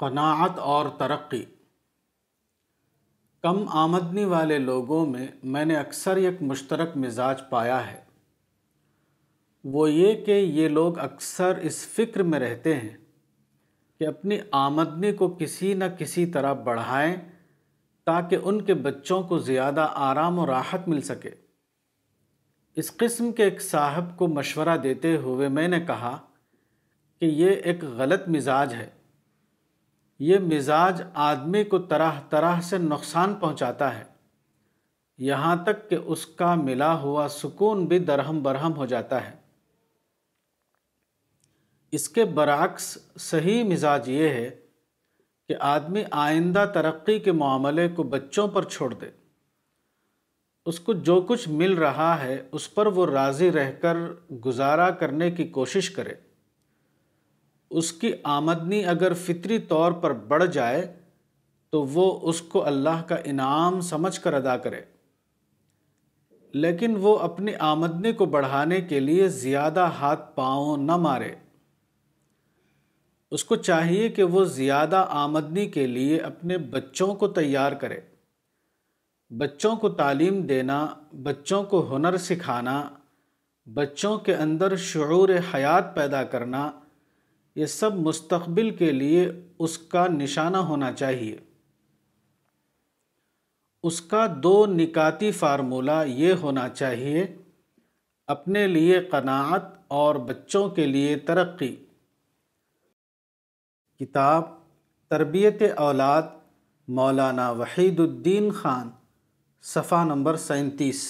क़नात और तरक्की कम आमदनी वाले लोगों में मैंने अक्सर एक मुश्तरक मिजाज पाया है वो ये कि ये लोग अक्सर इस फ़िक्र में रहते हैं कि अपनी आमदनी को किसी न किसी तरह बढ़ाएं ताकि उनके बच्चों को ज़्यादा आराम और राहत मिल सके इस किस्म के एक साहब को मशवरा देते हुए मैंने कहा कि ये एक गलत मिजाज है ये मिजाज आदमी को तरह तरह से नुकसान पहुंचाता है यहाँ तक कि उसका मिला हुआ सुकून भी दरहम बरहम हो जाता है इसके बरक्स सही मिजाज ये है कि आदमी आइंदा तरक्की के मामले को बच्चों पर छोड़ दे उसको जो कुछ मिल रहा है उस पर वो राज़ी रहकर गुजारा करने की कोशिश करे उसकी आमदनी अगर फितरी तौर पर बढ़ जाए तो वो उसको अल्लाह का इनाम समझ कर अदा करे लेकिन वो अपनी आमदनी को बढ़ाने के लिए ज़्यादा हाथ पाँव न मारे उसको चाहिए कि वो ज़्यादा आमदनी के लिए अपने बच्चों को तैयार करे बच्चों को तालीम देना बच्चों को हुनर सिखाना बच्चों के अंदर शुरू हयात पैदा करना ये सब मुस्तकबिल के लिए उसका निशाना होना चाहिए उसका दो निकाती फार्मूला ये होना चाहिए अपने लिए कनात और बच्चों के लिए तरक्की किताब तरबियत औलाद मौलाना वहीदुद्दीन ख़ान सफ़ा नंबर सैंतीस